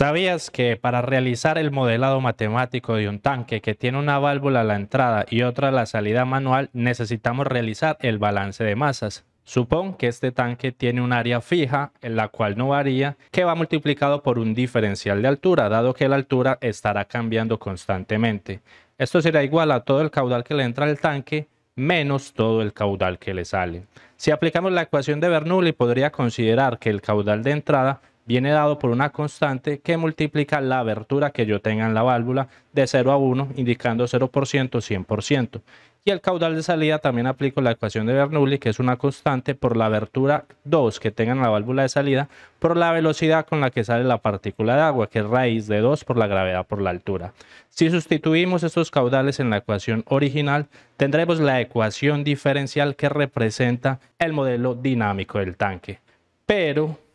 ¿Sabías que para realizar el modelado matemático de un tanque que tiene una válvula a la entrada y otra a la salida manual necesitamos realizar el balance de masas? Supón que este tanque tiene un área fija, en la cual no varía, que va multiplicado por un diferencial de altura, dado que la altura estará cambiando constantemente. Esto será igual a todo el caudal que le entra al tanque menos todo el caudal que le sale. Si aplicamos la ecuación de Bernoulli podría considerar que el caudal de entrada viene dado por una constante que multiplica la abertura que yo tenga en la válvula de 0 a 1, indicando 0%, 100%. Y el caudal de salida también aplico la ecuación de Bernoulli, que es una constante por la abertura 2 que tenga en la válvula de salida, por la velocidad con la que sale la partícula de agua, que es raíz de 2 por la gravedad por la altura. Si sustituimos estos caudales en la ecuación original, tendremos la ecuación diferencial que representa el modelo dinámico del tanque. Pero